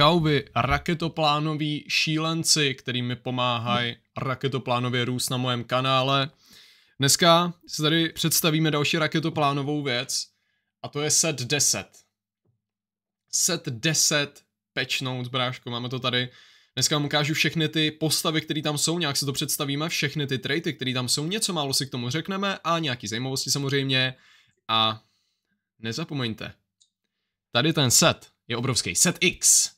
Čau vy, raketoplánoví šílenci, kterými pomáhají raketoplánově růst na mojem kanále. Dneska se tady představíme další raketoplánovou věc a to je set 10. Set 10 pečnou bráško, máme to tady. Dneska vám ukážu všechny ty postavy, které tam jsou, nějak se to představíme, všechny ty traity, které tam jsou, něco málo si k tomu řekneme a nějaký zajímavosti samozřejmě. A nezapomeňte, tady ten set je obrovský set X.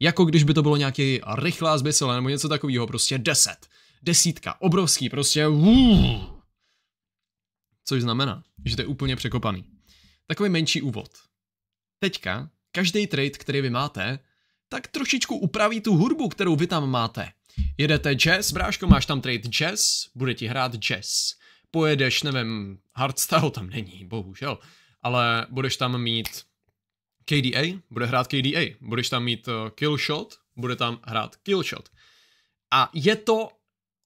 Jako když by to bylo nějaký rychlá zběsila nebo něco takového, prostě 10. Desítka, obrovský, prostě uuuh. Což znamená, že to je úplně překopaný. Takový menší úvod. Teďka, každý trade, který vy máte, tak trošičku upraví tu hudbu, kterou vy tam máte. Jedete jazz, bráško, máš tam trade jazz, bude ti hrát jazz. Pojedeš, nevím, hardstyle tam není, bohužel, ale budeš tam mít KDA bude hrát KDA. Budeš tam mít eh, kill shot, bude tam hrát kill shot. A je to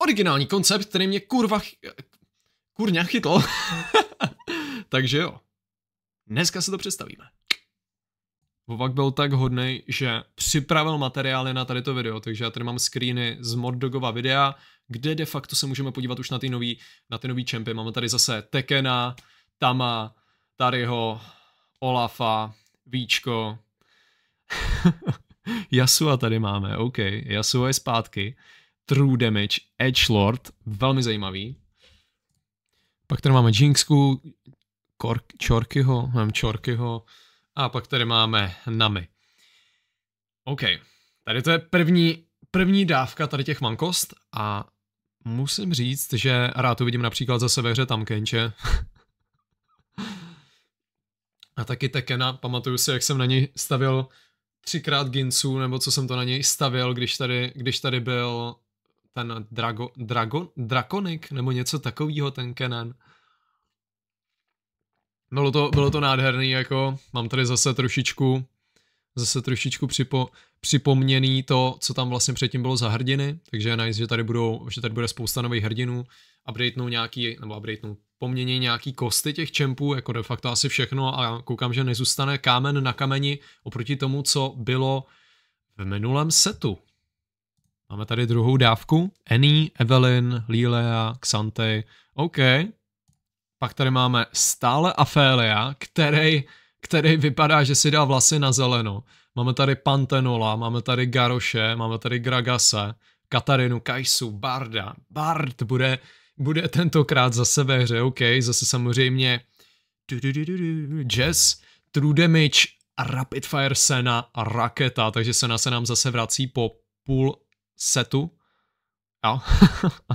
originální koncept, který mě kurva... Eh, kurňa chytl. Takže jo. Dneska se to představíme. Vovak byl tak hodný, že připravil materiály na tady to video, takže já tady mám screeny z Mordogova videa, kde de facto se můžeme podívat už na ty nový, na ty nový čempy. Máme tady zase Tekena, Tama, Tariho, Olafa, víčko. Yasua tady máme, OK. Yasuo je zpátky. True Damage, Edge Lord, velmi zajímavý. Pak tady máme Jinxku, Kork, Čorkyho, nevím, Čorkyho. A pak tady máme Nami. OK, tady to je první, první dávka tady těch mankost a musím říct, že rád vidím například zase ve hře Tamkenče. a taky Tekena, pamatuju si, jak jsem na něj stavil třikrát Ginsu, nebo co jsem to na něj stavil, když tady, když tady byl ten Drago, Drago, Drakonik, nebo něco takového, ten Kenan. Bylo to, bylo to nádherný, jako mám tady zase trošičku zase trošičku připo, připomněný to, co tam vlastně předtím bylo za hrdiny, takže je nice, že tady, budou, že tady bude spousta nových hrdinů, updatenou nějaký, nebo updatenou pomění nějaký kosty těch čempů, jako de facto asi všechno a koukám, že nezůstane kámen na kameni oproti tomu, co bylo v minulém setu. Máme tady druhou dávku. Annie, Evelyn, Lilea, Xante. OK. Pak tady máme stále Afélia, který, který vypadá, že si dá vlasy na zeleno. Máme tady Pantenola, máme tady Garoše, máme tady Gragase, Katarinu, Kaisu, Barda. Bard bude, bude tentokrát za sebe hře, OK, zase samozřejmě jazz, true damage, rapid fire Sena, raketa, takže Sena se nám zase vrací po půl setu. Jo.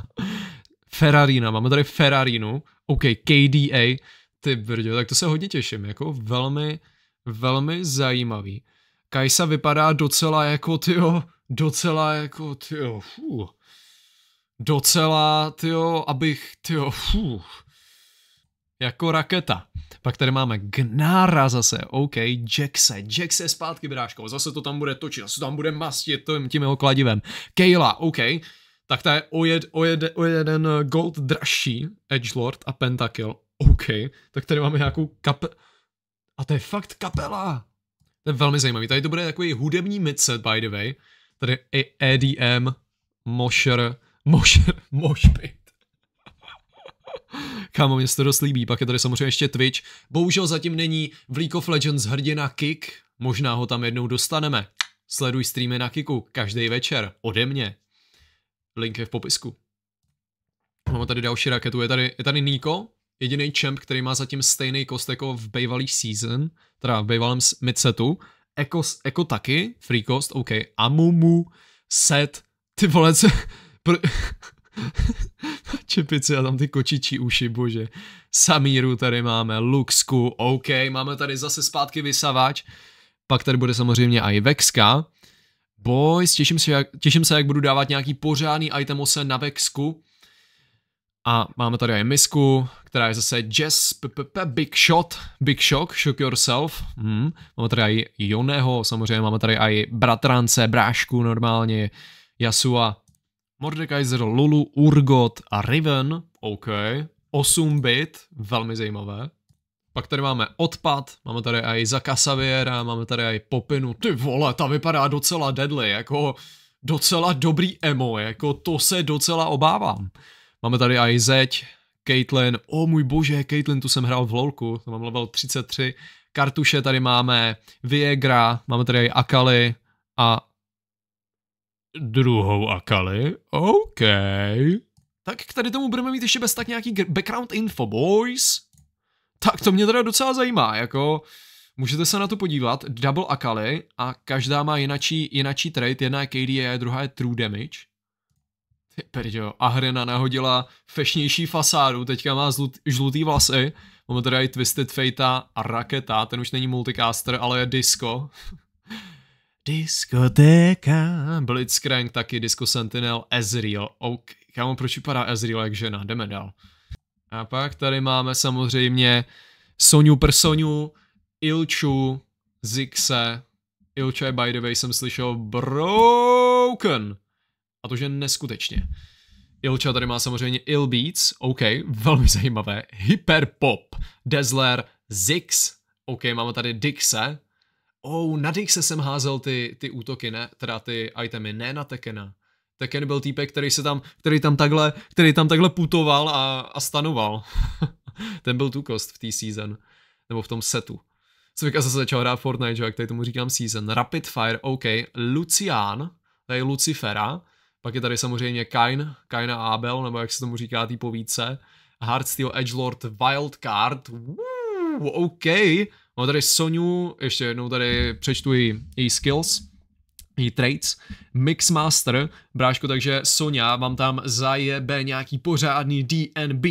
Ferrarina, máme tady Ferrarinu, OK, KDA, ty brďo, tak to se hodně těším, jako velmi, velmi zajímavý. Kajsa vypadá docela jako, tyjo, docela jako, tyjo, fuh docela, tyjo, abych, tyjo, fuh, jako raketa. Pak tady máme Gnára zase, OK, Jackse, Jackse zpátky bráško, zase to tam bude točit, zase tam bude mastit tím, tím jeho kladivem. Kayla, OK, tak ta je o, jed, o, jed, o jeden gold dražší, Edgelord a Pentakill, OK, tak tady máme nějakou kap... A to je fakt kapela! To je velmi zajímavý, tady to bude takový hudební midset, by the way. Tady je EDM, Mosher, Mož, být. Kámo, mě se to dost líbí. Pak je tady samozřejmě ještě Twitch. Bohužel zatím není v League of Legends hrdina Kik. Možná ho tam jednou dostaneme. Sleduj streamy na Kiku každý večer ode mě. Link je v popisku. Máme tady další raketu. Je tady, je tady Niko, jediný champ, který má zatím stejný kost jako v bývalý season, teda v bývalém midsetu. Eko, Eko taky, free cost, OK. Amumu, set, ty vole, Pr- Čepice a tam ty kočičí uši, bože. Samíru tady máme, Luxku, OK, máme tady zase zpátky vysavač. Pak tady bude samozřejmě i Vexka. Boys, těším se, jak, těším se, jak budu dávat nějaký pořádný se na Vexku. A máme tady i misku, která je zase Jazz p -p -p Big Shot, Big Shock, Shock Yourself. Hmm. Máme tady i joného samozřejmě máme tady i bratrance, brášku normálně, Jasua, Mordekaiser, Lulu, Urgot a Riven, OK. 8 bit, velmi zajímavé. Pak tady máme odpad, máme tady i Zakasaviera, máme tady i Popinu. Ty vole, ta vypadá docela deadly, jako docela dobrý emo, jako to se docela obávám. Máme tady i Zeď, Caitlyn, o oh, můj bože, Caitlyn, tu jsem hrál v lolku, to mám level 33. Kartuše tady máme, Viegra, máme tady i Akali a druhou Akali? OK. Tak k tady tomu budeme mít ještě bez tak nějaký background info, boys. Tak to mě teda docela zajímá, jako... Můžete se na to podívat, double Akali a každá má jinačí, jinačí trade, jedna je KDA, druhá je True Damage. Ty perďo, Ahrena nahodila fešnější fasádu, teďka má zlut, žlutý vlasy, máme tady i Twisted Fate a Raketa, ten už není multicaster, ale je disco. Diskotéka. Blitzcrank taky, Disco Sentinel, Ezreal. OK. Kámo, proč vypadá Ezreal jak žena? Jdeme dál. A pak tady máme samozřejmě Soniu Personiu, Ilču, Zixe. Ilča je by the way jsem slyšel broken. A to, že neskutečně. Ilča tady má samozřejmě Ill Beats, OK, velmi zajímavé. Hyperpop, Dazzler, Zix, OK, máme tady Dixe, oh, na se jsem házel ty, ty útoky, ne, teda ty itemy, ne na Tekena. Teken byl týpek, který se tam, který tam takhle, který tam takhle putoval a, a stanoval. Ten byl tu kost v té season, nebo v tom setu. bych zase začal hrát Fortnite, že jak tady tomu říkám season. Rapid Fire, OK, Lucian, tady Lucifera, pak je tady samozřejmě Kain, Kain a Abel, nebo jak se tomu říká tý povídce. Hardsteel Edgelord Wildcard, Woo, OK, Mám tady Sonu, ještě jednou tady přečtu její, její skills, její traits. Mixmaster, bráško, takže Sonia, mám tam jebe nějaký pořádný DNB.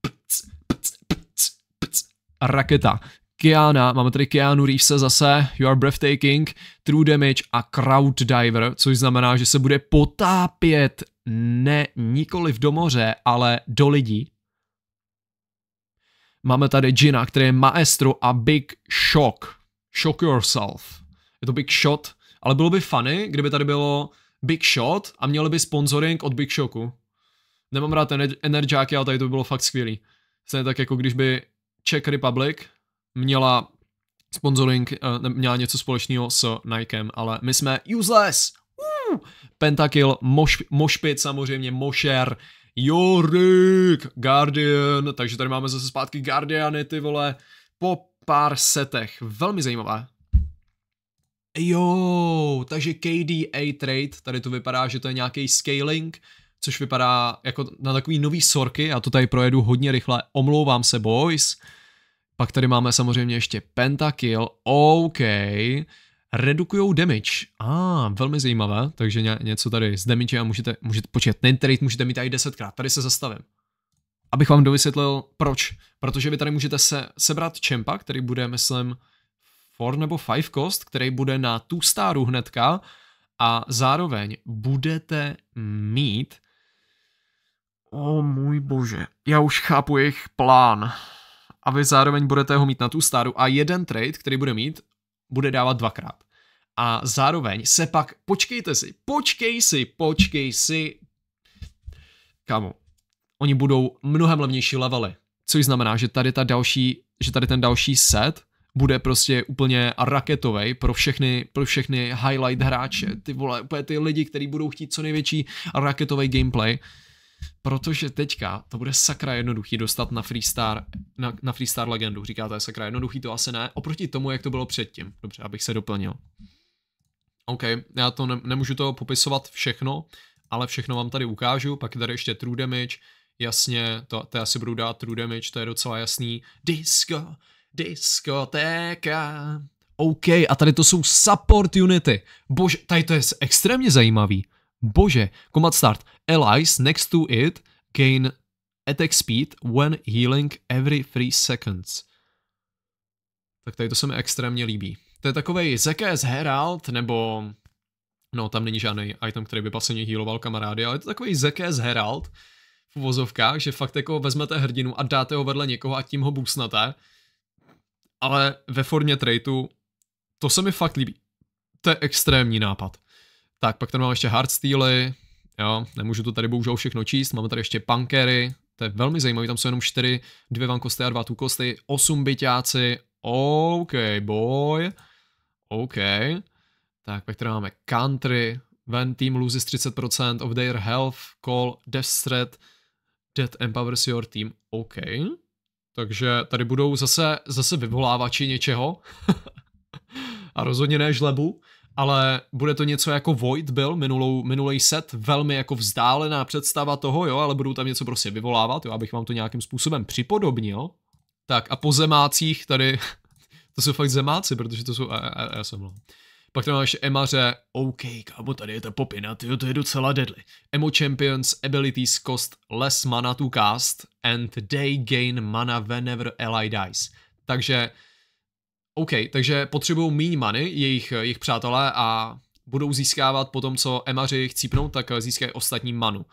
Pc, pc, pc, pc. Raketa. Kiana, máme tady Keanu Reevese zase, You are breathtaking, True Damage a Crowd Diver, což znamená, že se bude potápět ne nikoli v domoře, ale do lidí. Máme tady Gina, který je maestro a Big Shock. Shock yourself. Je to Big Shot, ale bylo by funny, kdyby tady bylo Big Shot a měli by sponsoring od Big Shocku. Nemám rád energiáky, ale tady to by bylo fakt skvělý. Stejně tak jako když by Czech Republic měla sponsoring, eh, měla něco společného s Nikem, ale my jsme useless! Uh! Pentakill, moš, Mošpit samozřejmě, Mošer, Jorik Guardian, takže tady máme zase zpátky Guardiany, ty vole, po pár setech, velmi zajímavé. Jo, takže KDA trade, tady to vypadá, že to je nějaký scaling, což vypadá jako na takový nový sorky, já to tady projedu hodně rychle, omlouvám se boys. Pak tady máme samozřejmě ještě pentakill, OK redukují damage. A ah, velmi zajímavé, takže ně, něco tady z damage a můžete, můžete počítat. Ten trade můžete mít i desetkrát, tady se zastavím. Abych vám dovysvětlil proč. Protože vy tady můžete se, sebrat čempa, který bude, myslím, 4 nebo 5 cost, který bude na tu staru hnedka a zároveň budete mít O můj bože, já už chápu jejich plán. A vy zároveň budete ho mít na tu staru a jeden trade, který bude mít, bude dávat dvakrát. A zároveň se pak, počkejte si, počkej si, počkej si, kamo, oni budou mnohem levnější levely, což znamená, že tady ta další, že tady ten další set bude prostě úplně raketový pro všechny, pro všechny highlight hráče, ty vole, úplně ty lidi, kteří budou chtít co největší raketový gameplay protože teďka to bude sakra jednoduchý dostat na Freestar, na, na Freestar legendu. Říká, to je sakra jednoduchý, to asi ne, oproti tomu, jak to bylo předtím. Dobře, abych se doplnil. OK, já to ne, nemůžu to popisovat všechno, ale všechno vám tady ukážu, pak je tady ještě True Damage, jasně, to, to asi budu dát True Damage, to je docela jasný. Disco, diskotéka. OK, a tady to jsou support unity. Bože, tady to je extrémně zajímavý. Bože, command start. Allies next to it gain attack speed when healing every 3 seconds. Tak tady to se mi extrémně líbí. To je takovej ZKS Herald, nebo... No, tam není žádný item, který by pasivně healoval kamarády, ale je to takový ZKS Herald v uvozovkách, že fakt jako vezmete hrdinu a dáte ho vedle někoho a tím ho boostnete. Ale ve formě traitu to se mi fakt líbí. To je extrémní nápad. Tak pak tady mám ještě hardsteely, jo, nemůžu to tady bohužel všechno číst, máme tady ještě punkery, to je velmi zajímavé, tam jsou jenom 4, 2 vankosty a 2 tukosty, 8 byťáci, OK boy, OK, tak pak tady máme country, when team loses 30% of their health, call, death threat, death empowers your team, OK, takže tady budou zase, zase vyvolávači něčeho, a rozhodně ne žlebu, ale bude to něco jako Void byl minulou, minulej set, velmi jako vzdálená představa toho, jo, ale budou tam něco prostě vyvolávat, jo, abych vám to nějakým způsobem připodobnil. Tak a po zemácích tady, to jsou fakt zemáci, protože to jsou, a, a, a já jsem mluvím. Pak tam máš Emaře, OK, kámo, tady je ta popina, tyjo, to je docela deadly. Emo Champions abilities cost less mana to cast and they gain mana whenever ally dies. Takže OK, takže potřebují míň many, jejich, jejich přátelé, a budou získávat po tom, co emaři chcípnou, tak získají ostatní manu.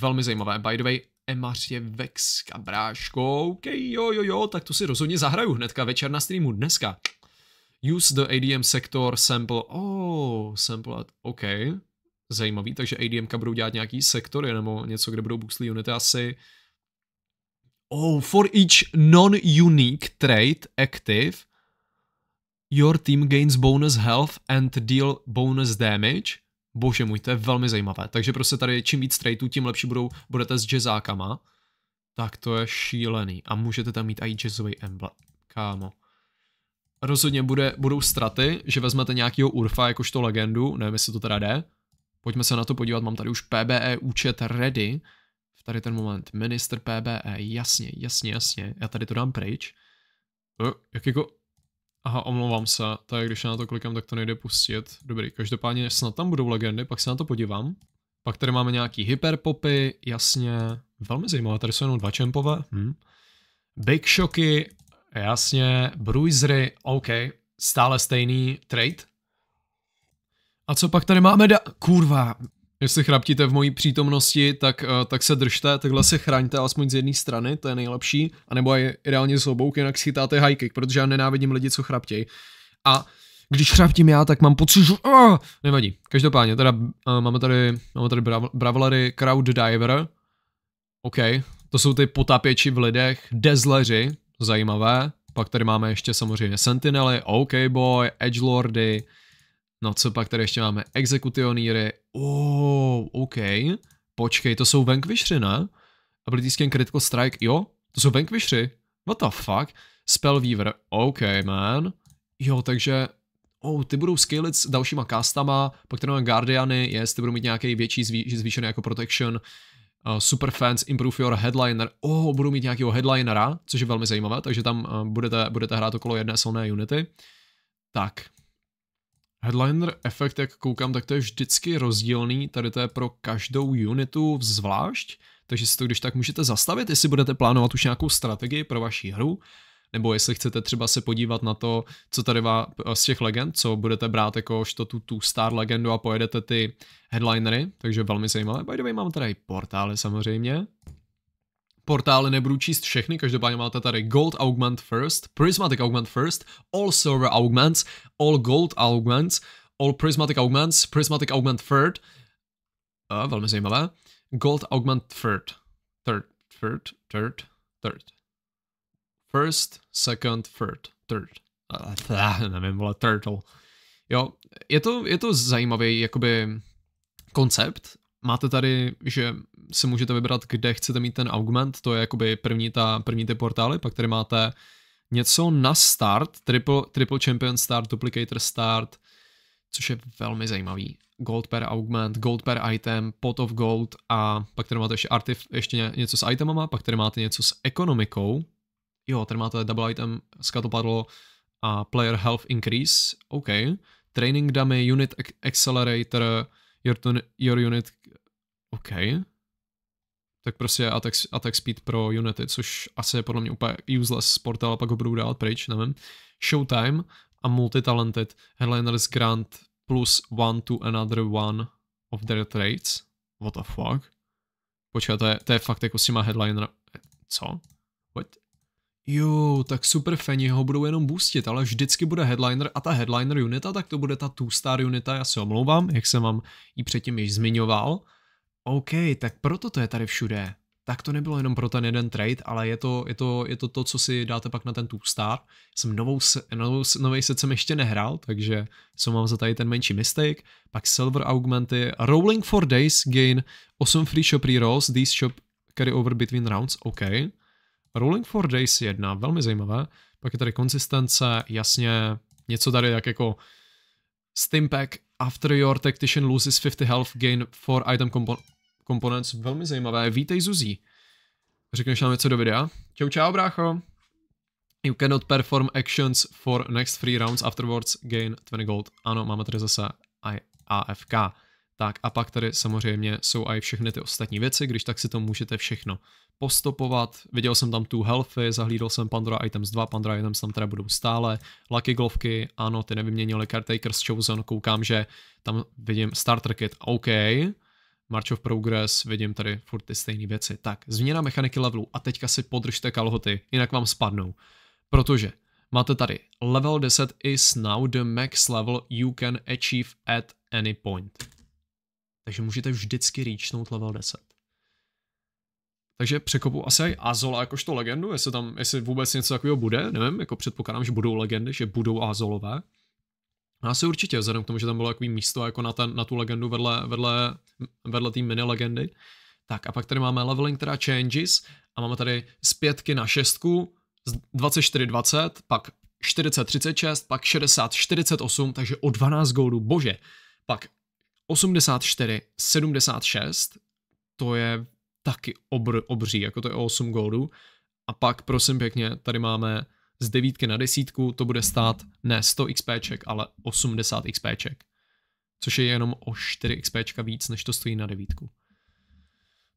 Velmi zajímavé. By the way, Emař je vex, kabráško. OK, jo, jo, jo, tak to si rozhodně zahraju hnedka večer na streamu dneska. Use the ADM sector sample. Oh, sample, at, OK. Zajímavý, takže ADM budou dělat nějaký sektory nebo něco, kde budou boostly unity asi. Oh, for each non-unique trade active – Your team gains bonus health and deal bonus damage. Bože můj, to je velmi zajímavé. Takže prostě tady čím víc straightů, tím lepší budou, budete s jazzákama. Tak to je šílený. A můžete tam mít i jazzový emblem. Kámo. Rozhodně bude, budou straty, že vezmete nějakýho Urfa jakožto legendu, nevím jestli to teda jde. Pojďme se na to podívat, mám tady už PBE účet ready. V tady ten moment, minister PBE, jasně, jasně, jasně, já tady to dám pryč. Eh, jak jako, Aha, omlouvám se, tak když na to klikám, tak to nejde pustit. Dobrý, každopádně snad tam budou legendy, pak se na to podívám. Pak tady máme nějaký hyperpopy, jasně, velmi zajímavé, tady jsou jenom dva čempové. Hm. Big Shocky, jasně, Bruisery, OK, stále stejný trade. A co pak tady máme da... Kurva, když chraptíte v mojí přítomnosti, tak, eh, tak se držte, takhle se chraňte alespoň z jedné strany, to je nejlepší, anebo je ideálně z obou, jinak schytáte high kick, protože já nenávidím lidi, co chraptějí. A když chraptím já, tak mám pocit, že... Uh, nevadí. Každopádně, teda uh, máme tady, máme tady brav, bravlery Crowd Diver. OK, to jsou ty potapěči v lidech, dezleři, zajímavé. Pak tady máme ještě samozřejmě Sentinely, OK Boy, Edgelordy, No co pak tady ještě máme? Exekutionýry. Oh, OK. Počkej, to jsou Vanquishři, ne? Abilityscan Critical Strike. Jo, to jsou Vanquishři. What the fuck? Weaver. OK, man. Jo, takže... Oh, ty budou scalit s dalšíma castama, pak tady máme Guardiany, yes, ty budou mít nějaký větší zvý, zvýšený jako protection. Uh, Superfans, Improve Your Headliner, oh, budou mít nějakého headlinera, což je velmi zajímavé, takže tam uh, budete, budete hrát okolo jedné silné unity. Tak, Headliner efekt, jak koukám, tak to je vždycky rozdílný, tady to je pro každou unitu zvlášť, takže si to když tak můžete zastavit, jestli budete plánovat už nějakou strategii pro vaši hru, nebo jestli chcete třeba se podívat na to, co tady vá, eh, z těch legend, co budete brát jako to tu, tu star legendu a pojedete ty headlinery, takže velmi zajímavé. By the way, mám tady portály samozřejmě portály, nebudu číst všechny, každopádně máte tady Gold Augment First, Prismatic Augment First, All server Augments, All Gold Augments, All Prismatic Augments, Prismatic Augment Third, uh, velmi zajímavé, Gold Augment Third, Third, Third, Third, Third, First, Second, Third, Third, uh, nevím, vole, Turtle. Jo, je to, je to zajímavý, jakoby, koncept máte tady, že si můžete vybrat, kde chcete mít ten augment, to je jakoby první, ta, první ty portály, pak tady máte něco na start, triple, triple champion start, duplicator start, což je velmi zajímavý. Gold per augment, gold per item, pot of gold a pak tady máte ještě, artif, ještě něco s itemama, pak tady máte něco s ekonomikou, jo, tady máte double item, skatopadlo a player health increase, OK, training dummy, unit accelerator, your, your unit OK. Tak prostě attack, attack speed pro Unity, což asi je podle mě úplně useless portal, ale pak ho budou dávat pryč, nevím. Showtime a Multitalented Headliners Grant plus one to another one of their traits. What the fuck? Počkej, to je, to je fakt jako s těma headliner... Co? What? Jo, tak super feni, ho budou jenom boostit, ale vždycky bude headliner a ta headliner unita, tak to bude ta two star unita, já se omlouvám, jak jsem vám ji předtím již zmiňoval. OK, tak proto to je tady všude. Tak to nebylo jenom pro ten jeden trade, ale je to, je to, je to, to co si dáte pak na ten two star. Jsem novou, novou, nový set jsem ještě nehrál, takže co mám za tady ten menší mistake. Pak silver augmenty, rolling for days gain, 8 free shop rerolls, these shop carry over between rounds, OK. Rolling for days jedna velmi zajímavé. Pak je tady konsistence, jasně, něco tady jak jako Stimpack, after your tactician loses 50 health, gain 4 item component. Komponent velmi zajímavé. Vítej Zuzí. Řekneš nám něco do videa? Čau čau brácho. You cannot perform actions for next three rounds afterwards gain 20 gold. Ano, máme tady zase AFK. Tak a pak tady samozřejmě jsou i všechny ty ostatní věci, když tak si to můžete všechno postopovat. Viděl jsem tam tu healthy, zahlídl jsem Pandora Items 2, Pandora Items tam teda budou stále. Lucky Glovky, ano, ty nevyměnili Caretakers Chosen, koukám, že tam vidím Starter Kit, OK. March of Progress, vidím tady furt ty stejné věci. Tak, změna mechaniky levelu a teďka si podržte kalhoty, jinak vám spadnou. Protože máte tady level 10 is now the max level you can achieve at any point. Takže můžete vždycky reachnout level 10. Takže překopu asi aj Azola jakožto legendu, jestli tam, jestli vůbec něco takového bude, nevím, jako předpokládám, že budou legendy, že budou Azolové. No, asi určitě, vzhledem k tomu, že tam bylo takový místo jako na, ten, na tu legendu vedle, vedle, vedle té mini legendy. Tak a pak tady máme leveling, která changes a máme tady z pětky na šestku, z 24-20, pak 40-36, pak 60-48, takže o 12 goldů, bože. Pak 84-76, to je taky obr, obří, jako to je o 8 goldů. A pak, prosím pěkně, tady máme z devítky na desítku to bude stát ne 100 XPček, ale 80 XPček. Což je jenom o 4 XPčka víc, než to stojí na devítku.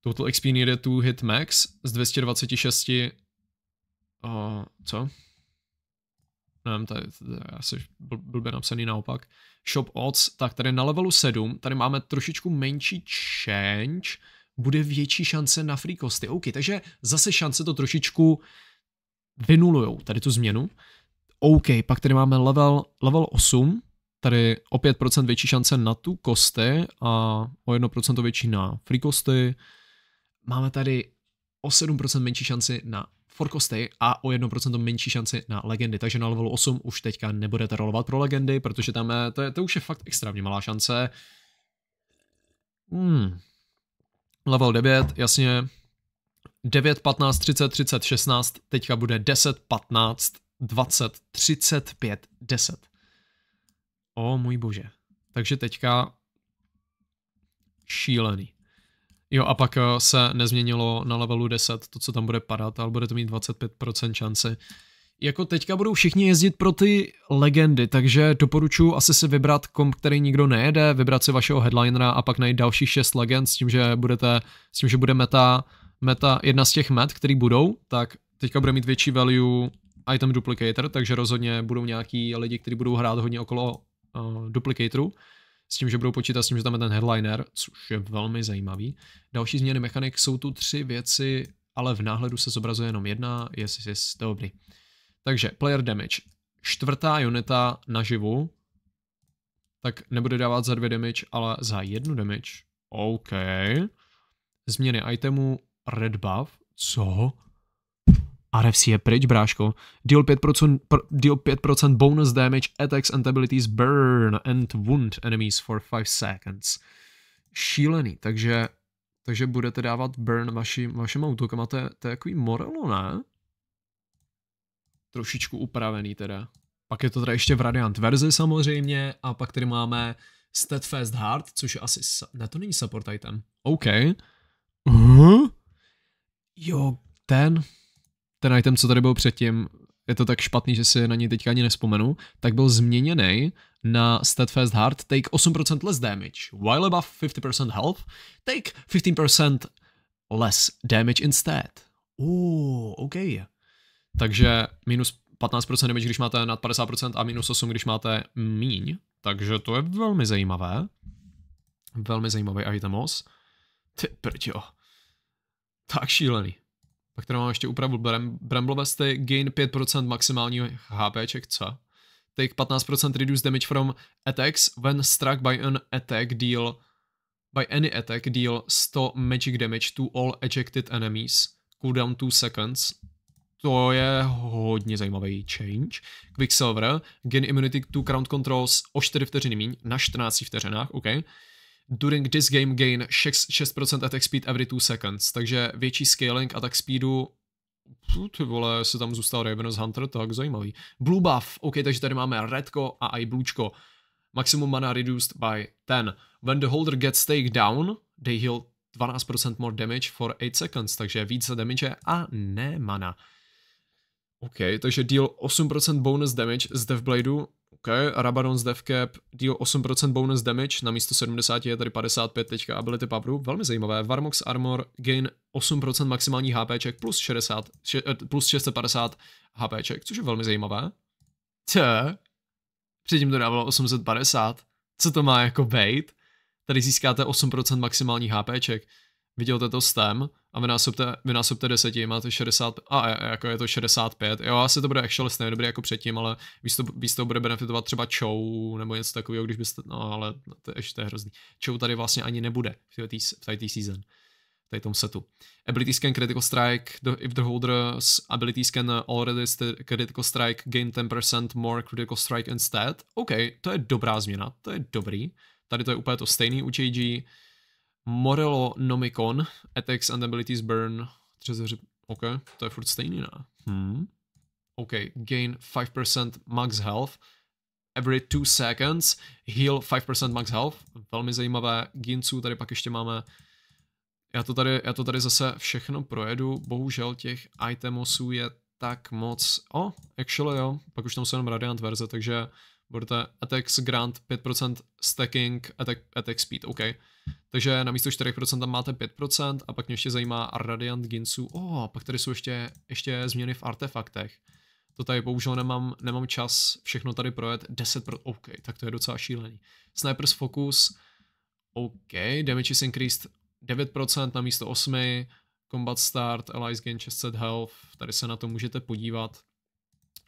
Total XP needed to hit max z 226 uh, co? Nevím, to je, to je asi blbě napsaný naopak. Shop odds, tak tady na levelu 7, tady máme trošičku menší change, bude větší šance na free costy. OK, takže zase šance to trošičku vynulujou tady tu změnu. OK, pak tady máme level, level 8, tady o 5% větší šance na tu kosty a o 1% větší na free kosty. Máme tady o 7% menší šanci na for kosty a o 1% menší šanci na legendy. Takže na levelu 8 už teďka nebudete rolovat pro legendy, protože tam je, eh, to, je, to už je fakt extrémně malá šance. Hmm. Level 9, jasně, 9, 15, 30, 30, 16, teďka bude 10, 15, 20, 35, 10. O můj bože. Takže teďka šílený. Jo a pak eh, se nezměnilo na levelu 10 to, co tam bude padat, ale bude to mít 25% šance. Jako teďka budou všichni jezdit pro ty legendy, takže doporučuji asi si vybrat komp, který nikdo nejede, vybrat si vašeho headlinera a pak najít další 6 legend s tím, že budete, s tím, že bude meta meta, jedna z těch met, který budou, tak teďka bude mít větší value item duplicator, takže rozhodně budou nějaký lidi, kteří budou hrát hodně okolo uh, duplicatoru, s tím, že budou počítat s tím, že tam je ten headliner, což je velmi zajímavý. Další změny mechanik jsou tu tři věci, ale v náhledu se zobrazuje jenom jedna, jestli yes, to dobrý. Takže player damage. Čtvrtá unita naživu, tak nebude dávat za dvě damage, ale za jednu damage. OK. Změny itemů Red buff? Co? RFC je pryč, bráško. Deal 5%, pr, deal 5% bonus damage, attacks and abilities burn and wound enemies for 5 seconds. Šílený, takže, takže budete dávat burn vaši, vašim autokama, to je, to je takový morelo, ne? Trošičku upravený teda. Pak je to teda ještě v Radiant verzi samozřejmě a pak tady máme Steadfast Heart, což je asi... Ne, to není support item. OK. Uh -huh. Jo, ten, ten item, co tady byl předtím, je to tak špatný, že si na něj teďka ani nespomenu, tak byl změněný na Steadfast Heart, take 8% less damage, while above 50% health, take 15% less damage instead. Uuu, OK. Takže minus 15% damage, když máte nad 50% a minus 8, když máte míň. Takže to je velmi zajímavé. Velmi zajímavý itemos. Ty prďo. Tak šílený. Pak tady mám ještě úpravu Brem, bramblovesty, gain 5% maximálního HPček, co? Take 15% reduce damage from attacks when struck by an attack deal by any attack deal 100 magic damage to all ejected enemies. Cooldown 2 seconds. To je hodně zajímavý change. Quicksilver, gain immunity to crown controls o 4 vteřiny míň na 14 vteřinách, OK. During this game gain 6, 6% attack speed every 2 seconds, takže větší scaling attack speedu ty vole, se tam zůstal Ravenous Hunter, tak zajímavý. Blue buff, ok, takže tady máme redko a i blučko. Maximum mana reduced by 10. When the holder gets take down, they heal 12% more damage for 8 seconds, takže více damage a ne mana. OK, takže deal 8% bonus damage z Deathbladeu OK, Rabadon z DevCap, deal 8% bonus damage, na místo 70 je tady 55 teďka ability poweru, velmi zajímavé, Varmox armor, gain 8% maximální HPček plus, 60, še, eh, plus 650 HPček, což je velmi zajímavé. Tě, předtím to dávalo 850, co to má jako bait? Tady získáte 8% maximální HPček, vidělte to stem a vynásobte, vynásobte 10, máte 60, a jako je to 65, jo, asi to bude actually stejně dobrý jako předtím, ale víc to, víc to bude benefitovat třeba Chow nebo něco takového, když byste, no ale to, ještě to je hrozný. Chow tady vlastně ani nebude v tady season tady tom setu. Ability scan critical strike, the, if the holder's ability scan already critical strike, gain 10% more critical strike instead. OK, to je dobrá změna, to je dobrý. Tady to je úplně to stejný u JG. Morello Nomicon, Attacks and Abilities Burn, třezeři, OK, to je furt stejný, ne? Hmm. OK, gain 5% max health, every 2 seconds, heal 5% max health, velmi zajímavé, Ginsu tady pak ještě máme, já to tady, já to tady zase všechno projedu, bohužel těch itemosů je tak moc, o, oh, actually jo, pak už tam jsou jenom Radiant verze, takže budete attacks grant 5% stacking, attack, attack speed, OK. Takže na místo 4% tam máte 5% a pak mě ještě zajímá Radiant Ginsu. O, oh, pak tady jsou ještě, ještě změny v artefaktech. To tady bohužel nemám, nemám čas všechno tady projet. 10%, OK, tak to je docela šílený. Sniper's Focus, OK, damage is increased 9% na místo 8%, Combat Start, Allies Gain 600 Health, tady se na to můžete podívat.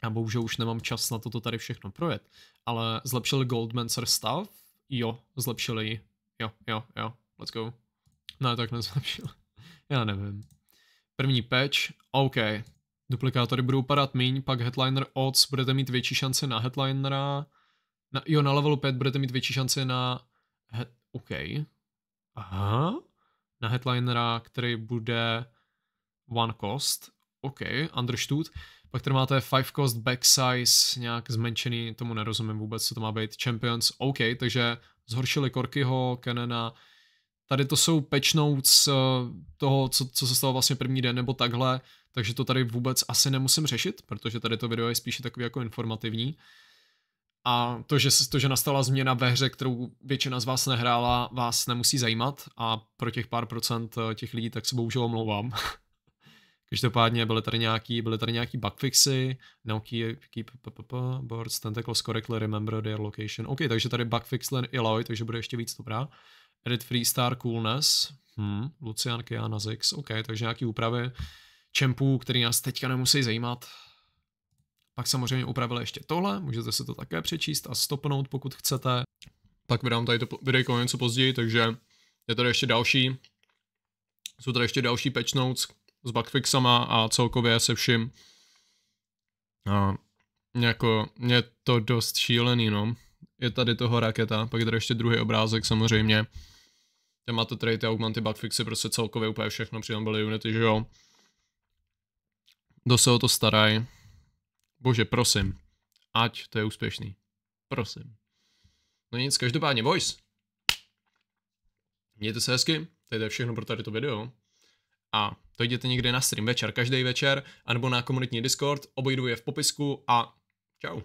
Já bohužel už nemám čas na toto tady všechno projet. Ale zlepšili Goldmancer stav? Jo, zlepšili ji. Jo, jo, jo, let's go. No, tak nezlepšil. Já nevím. První patch, OK. Duplikátory budou padat míň, pak headliner odds, budete mít větší šance na headlinera. Na, jo, na levelu 5 budete mít větší šance na... He, OK. Aha. Na headlinera, který bude one cost. OK, understood. Pak tady máte five cost back size, nějak zmenšený, tomu nerozumím vůbec, co to má být. Champions, OK, takže zhoršili Korkyho, Kenena, tady to jsou patch notes eh, toho, co, co se stalo vlastně první den nebo takhle, takže to tady vůbec asi nemusím řešit, protože tady to video je spíše takový jako informativní. A to že, to, že nastala změna ve hře, kterou většina z vás nehrála, vás nemusí zajímat a pro těch pár procent eh, těch lidí tak se bohužel omlouvám. Každopádně byly tady nějaký, byly tady nějaký bugfixy, no keep, keep p, p, p, boards, tentacles correctly remember their location. OK, takže tady bugfix len Eloy, takže bude ještě víc dobrá. Edit free star Coolness, hmm, Lucian Kiana Zix, OK, takže nějaký úpravy čempů, který nás teďka nemusí zajímat. Pak samozřejmě upravili ještě tohle, můžete se to také přečíst a stopnout, pokud chcete. Tak vydám tady to videjko něco později, takže je tady ještě další. Jsou tady ještě další patch notes, s bugfixama a celkově se vším. A jako je to dost šílený, no. Je tady toho raketa, pak je tady ještě druhý obrázek samozřejmě. Tam máte trade, augmenty, bugfixy, prostě celkově úplně všechno, přitom byly unity, že jo. Kdo se o to staraj. Bože, prosím. Ať to je úspěšný. Prosím. No nic, každopádně, voice. Mějte se hezky, tady je všechno pro tady to video. A dojděte někde na stream večer každý večer, anebo na komunitní Discord, obojdu je v popisku a čau.